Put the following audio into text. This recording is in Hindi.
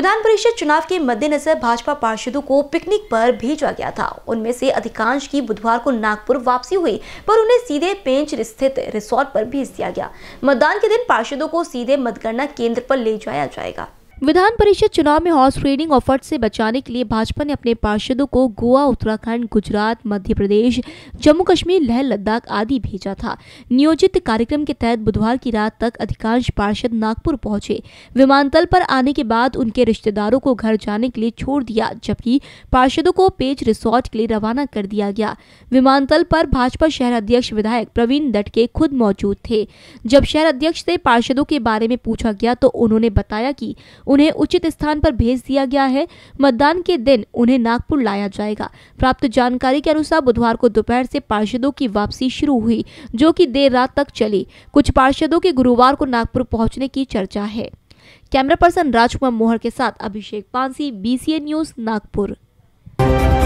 विधान परिषद चुनाव के मद्देनजर भाजपा पार्षदों को पिकनिक पर भेजा गया था उनमें से अधिकांश की बुधवार को नागपुर वापसी हुई पर उन्हें सीधे पेंच स्थित रिसोर्ट पर भेज दिया गया मतदान के दिन पार्षदों को सीधे मतगणना केंद्र पर ले जाया जाएगा विधान परिषद चुनाव में हॉर्स ट्रेडिंग ऑफर्ट से बचाने के लिए भाजपा ने अपने पार्षदों को गोवा उत्तराखंड गुजरात मध्य प्रदेश जम्मू कश्मीर लह लद्दाख आदि भेजा था नियोजित कार्यक्रम के तहत बुधवार की रात तक अधिकांश पार्षद नागपुर पहुंचे विमानतल पर आने के बाद उनके रिश्तेदारों को घर जाने के लिए छोड़ दिया जबकि पार्षदों को पेज रिसोर्ट के लिए रवाना कर दिया गया विमानतल पर भाजपा शहर अध्यक्ष विधायक प्रवीण दटके खुद मौजूद थे जब शहर अध्यक्ष से पार्षदों के बारे में पूछा गया तो उन्होंने बताया की उन्हें उचित स्थान पर भेज दिया गया है मतदान के दिन उन्हें नागपुर लाया जाएगा प्राप्त जानकारी के अनुसार बुधवार को दोपहर से पार्षदों की वापसी शुरू हुई जो कि देर रात तक चली कुछ पार्षदों के गुरुवार को नागपुर पहुंचने की चर्चा है कैमरा पर्सन राजकुमार मोहर के साथ अभिषेक पांसी बी न्यूज नागपुर